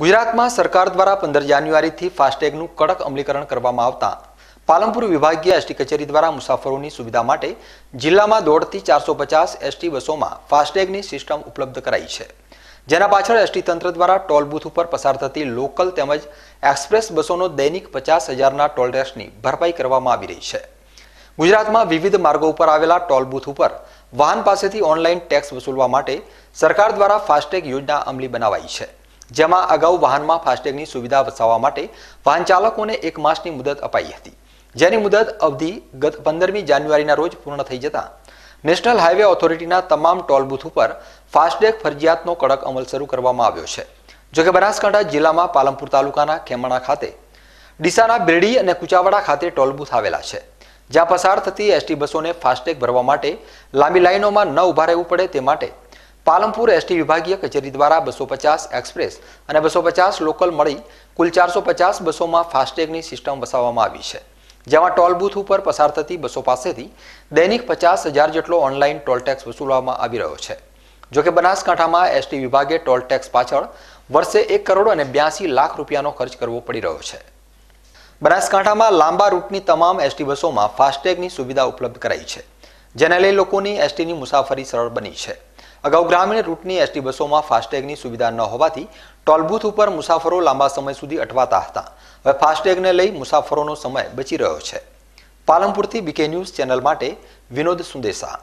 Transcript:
ગુજરાતમાં સરકાર દ્વારા પંદર જાન્યુઆરીથી ફાસ્ટેગનું કડક અમલીકરણ કરવામાં આવતા પાલનપુર વિભાગીય એસટી કચેરી દ્વારા મુસાફરોની સુવિધા માટે જિલ્લામાં દોઢથી ચારસો પચાસ એસટી બસોમાં ફાસ્ટેગની સિસ્ટમ ઉપલબ્ધ કરાઈ છે જેના પાછળ એસટી તંત્ર દ્વારા ટોલ બૂથ ઉપર પસાર થતી લોકલ તેમજ એક્સપ્રેસ બસોનો દૈનિક પચાસ હજારના ટોલ ટેક્સની ભરપાઈ કરવામાં આવી રહી છે ગુજરાતમાં વિવિધ માર્ગો ઉપર આવેલા ટોલ બૂથ ઉપર વાહન પાસેથી ઓનલાઈન ટેક્સ વસૂલવા માટે સરકાર દ્વારા ફાસ્ટેગ યોજના અમલી બનાવાઈ છે જેમાં અગાઉ વાહનમાં ફાસ્ટેગની સુવિધા વસાવવા માટે વાહન ચાલકોને એક માસની મુદત અપાઈ હતી જેની મુદત અવધિ ગત પંદરમી જાન્યુઆરીના રોજ પૂર્ણ થઈ જતા નેશનલ હાઈવે ઓથોરિટીના તમામ ટોલ બૂથ ઉપર ફાસ્ટેગ ફરજિયાતનો કડક અમલ શરૂ કરવામાં આવ્યો છે જોકે બનાસકાંઠા જિલ્લામાં પાલનપુર તાલુકાના ખેમણા ખાતે ડીસાના બેરડી અને કુચાવાડા ખાતે ટોલ બૂથ આવેલા છે જ્યાં પસાર થતી એસટી બસોને ફાસ્ટેગ ભરવા માટે લાંબી લાઇનોમાં ન ઊભા રહેવું પડે તે માટે પાલમપુર એસટી વિભાગીય કચેરી દ્વારા બસો પચાસ એક્સપ્રેસ અને બસો પચાસ લોકલ મળી કુલ ચારસો પચાસ બસોમાં ફાસ્ટેગની સિસ્ટમ વસાવવામાં આવી છે જેમાં ટોલ બૂથ ઉપર પસાર થતી બસો પાસેથી દૈનિક પચાસ હજાર જેટલો ઓનલાઈન ટોલ ટેક્સ વસૂલવામાં આવી રહ્યો છે જોકે બનાસકાંઠામાં એસટી વિભાગે ટોલ ટેક્સ પાછળ વર્ષે એક કરોડ અને બ્યાસી લાખ રૂપિયાનો ખર્ચ કરવો પડી રહ્યો છે બનાસકાંઠામાં લાંબા રૂટની તમામ એસટી બસોમાં ફાસ્ટેગની સુવિધા ઉપલબ્ધ કરાઈ છે જેને લઈ લોકોની એસટીની મુસાફરી સરળ બની છે અગાઉ ગ્રામીણ રૂટની એસટી બસોમાં ફાસ્ટેગની સુવિધા ન હોવાથી ટોલબૂથ ઉપર મુસાફરો લાંબા સમય સુધી અટવાતા હતા હવે ફાસ્ટેગને લઈ મુસાફરોનો સમય બચી રહ્યો છે પાલનપુરથી બીકે ન્યૂઝ ચેનલ માટે વિનોદ સુંદેસા